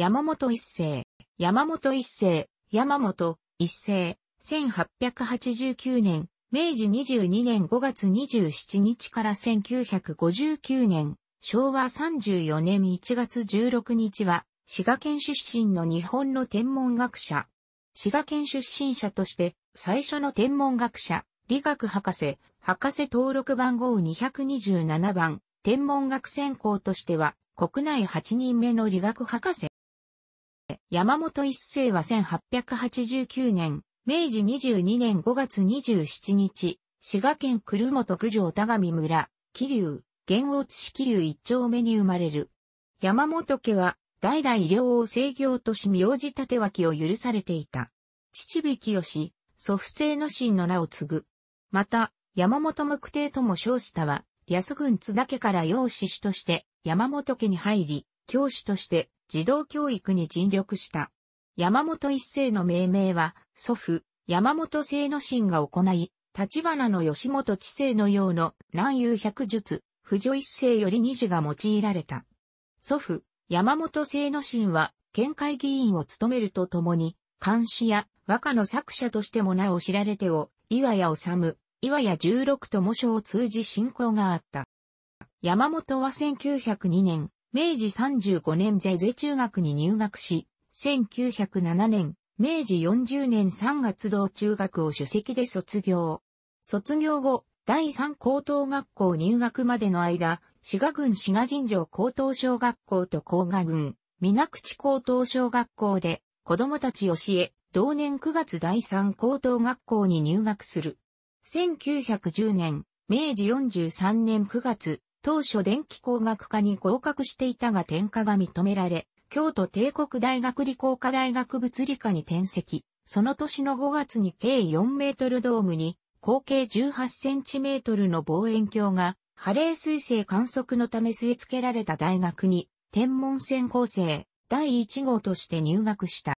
山本一世、山本一世、山本一世、1889年、明治22年5月27日から1959年、昭和34年1月16日は、滋賀県出身の日本の天文学者。滋賀県出身者として、最初の天文学者、理学博士、博士登録番号227番、天文学専攻としては、国内8人目の理学博士。山本一世は1889年、明治22年5月27日、滋賀県久留本九条田上村、桐生、玄大津市桐生一丁目に生まれる。山本家は、代々両王制業とし名字立脇を許されていた。父引きよし、祖父制の神の名を継ぐ。また、山本目帝とも称したは、安郡津田家から養子師として、山本家に入り、教師として、児童教育に尽力した。山本一世の命名は、祖父、山本聖之進が行い、立花の吉本知世のようの南遊百術、不女一世より二次が用いられた。祖父、山本聖之進は、県会議員を務めるとともに、監視や和歌の作者としてもなお知られてを、岩屋治、岩屋十六と模書を通じ信仰があった。山本は1902年、明治35年税税中学に入学し、1907年、明治40年3月同中学を首席で卒業。卒業後、第3高等学校入学までの間、滋賀郡滋賀神城高等小学校と甲賀郡、水口高等小学校で、子供たち教え、同年9月第3高等学校に入学する。1910年、明治43年9月、当初電気工学科に合格していたが転科が認められ、京都帝国大学理工科大学物理科に転籍。その年の5月に計4メートルドームに、口径18センチメートルの望遠鏡が、ハレー彗星観測のため据え付けられた大学に、天文専構成、第1号として入学した。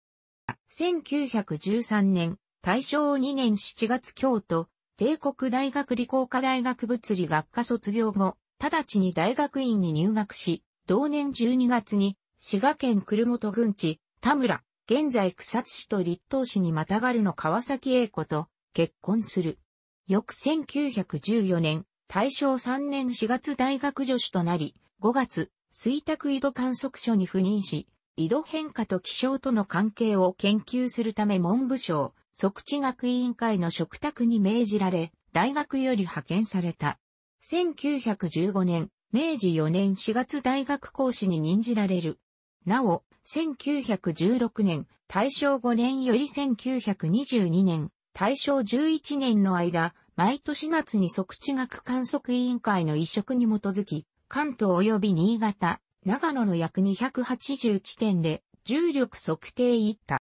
1913年、大正2年7月京都、帝国大学理工科大学物理学科卒業後、直ちに大学院に入学し、同年12月に、滋賀県久留本郡地、田村、現在草津市と立東市にまたがるの川崎栄子と結婚する。翌1914年、大正3年4月大学助手となり、5月、水卓井戸観測所に赴任し、井戸変化と気象との関係を研究するため文部省、即地学委員会の嘱託に命じられ、大学より派遣された。1915年、明治4年4月大学講師に任じられる。なお、1916年、大正5年より1922年、大正11年の間、毎年夏に即地学観測委員会の移植に基づき、関東及び新潟、長野の約280地点で重力測定いった。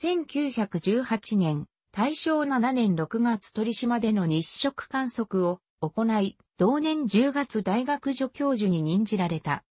1918年、大正7年6月鳥島での日食観測を行い、同年10月大学助教授に任じられた。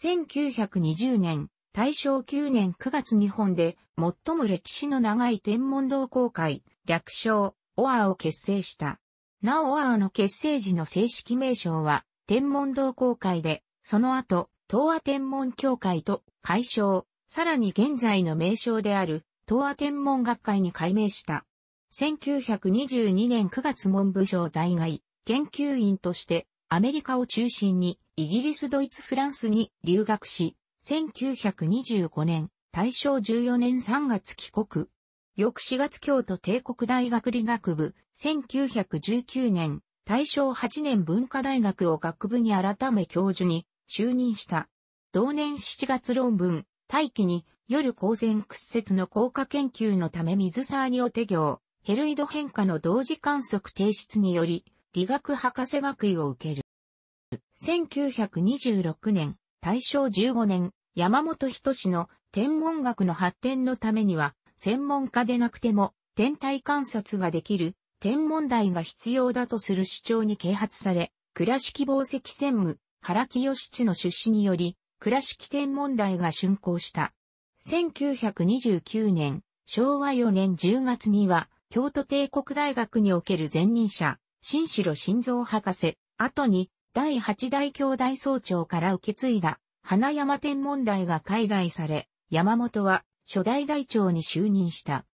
1920年、大正9年9月日本で最も歴史の長い天文同好会、略称、オアを結成した。なおオアの結成時の正式名称は、天文同好会で、その後、東亜天文協会と解消、さらに現在の名称である、東亜天文学会に改名した。1922年9月文部省在外、研究員としてアメリカを中心にイギリス、ドイツ、フランスに留学し、1925年、大正14年3月帰国。翌4月京都帝国大学理学部、1919年、大正8年文化大学を学部に改め教授に就任した。同年7月論文、大気に夜光線屈折の効果研究のため水沢にお手業、ヘルイド変化の同時観測提出により、理学博士学位を受ける。1926年、大正15年、山本人志の天文学の発展のためには、専門家でなくても天体観察ができる天文台が必要だとする主張に啓発され、倉敷紡績専務、原清七の出資により、倉敷天文台が竣工した。1929年、昭和4年10月には、京都帝国大学における前任者、新城新造博士、後に第8代兄弟総長から受け継いだ花山天文台が海外され、山本は初代代長に就任した。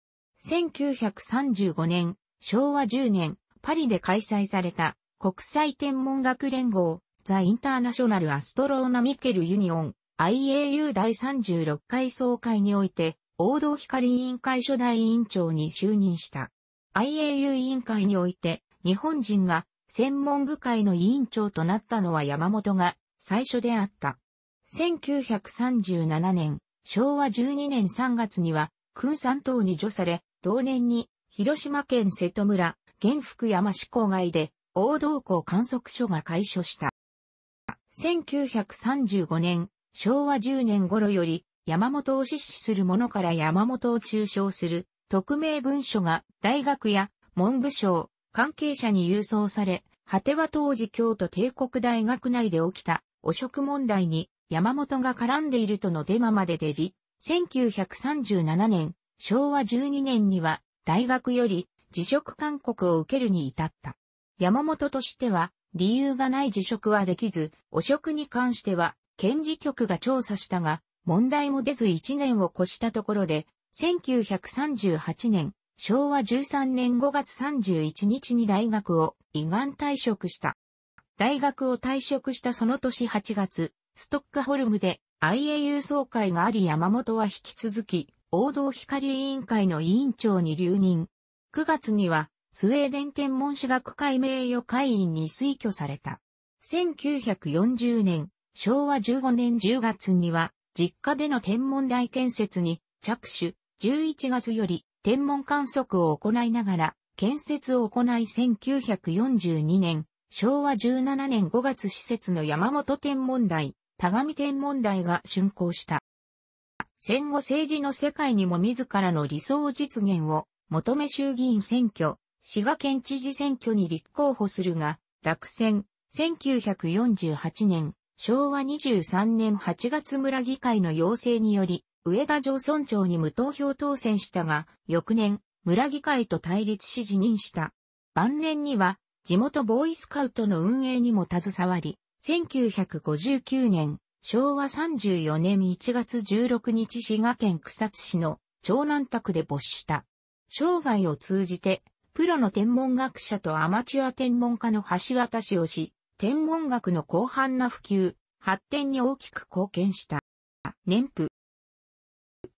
1935年、昭和10年、パリで開催された国際天文学連合、ザ・インターナショナル・アストローナミケル・ユニオン、IAU 第36回総会において、王道光委員会初代委員長に就任した。IAU 委員会において、日本人が専門部会の委員長となったのは山本が最初であった。1937年、昭和12年3月には、君山党に除され、同年に広島県瀬戸村、原福山市郊外で、大道港観測所が開所した。1935年、昭和10年頃より、山本を支持する者から山本を中傷する、匿名文書が大学や文部省、関係者に郵送され、果ては当時京都帝国大学内で起きた汚職問題に山本が絡んでいるとのデマまで出り、1937年、昭和12年には大学より辞職勧告を受けるに至った。山本としては理由がない辞職はできず、汚職に関しては検事局が調査したが、問題も出ず1年を越したところで、1938年、昭和13年5月31日に大学を胃がん退職した。大学を退職したその年8月、ストックホルムで IAU 総会があり山本は引き続き、王道光委員会の委員長に留任。9月には、スウェーデン天文史学会名誉会員に推挙された。1940年、昭和15年10月には、実家での天文台建設に着手、11月より天文観測を行いながら、建設を行い1942年、昭和17年5月施設の山本天文台、田上天文台が竣工した。戦後政治の世界にも自らの理想実現を求め衆議院選挙、滋賀県知事選挙に立候補するが、落選、1948年、昭和23年8月村議会の要請により、上田城村長に無投票当選したが、翌年、村議会と対立し辞任した。晩年には、地元ボーイスカウトの運営にも携わり、1959年、昭和34年1月16日滋賀県草津市の長南宅で没した。生涯を通じて、プロの天文学者とアマチュア天文家の橋渡しをし、天文学の広範な普及、発展に大きく貢献した。年譜